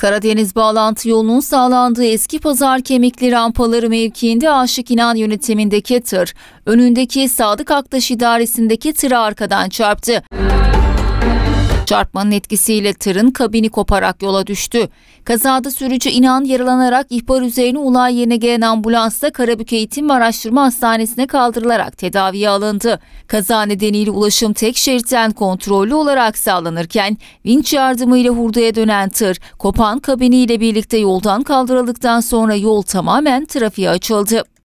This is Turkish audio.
Karadeniz bağlantı yolunun sağlandığı eski pazar kemikli rampaları mevkiinde Aşık İnan yönetimindeki tır, önündeki Sadık Aktaş idaresindeki tırı arkadan çarptı. Müzik Çarpmanın etkisiyle tırın kabini koparak yola düştü. Kazada sürücü inan yaralanarak ihbar üzerine olay yerine gelen ambulansla Karabük Eğitim ve Araştırma Hastanesi'ne kaldırılarak tedaviye alındı. Kaza nedeniyle ulaşım tek şeritten kontrollü olarak sağlanırken vinç yardımıyla hurdaya dönen tır kopan kabiniyle birlikte yoldan kaldırıldıktan sonra yol tamamen trafiğe açıldı.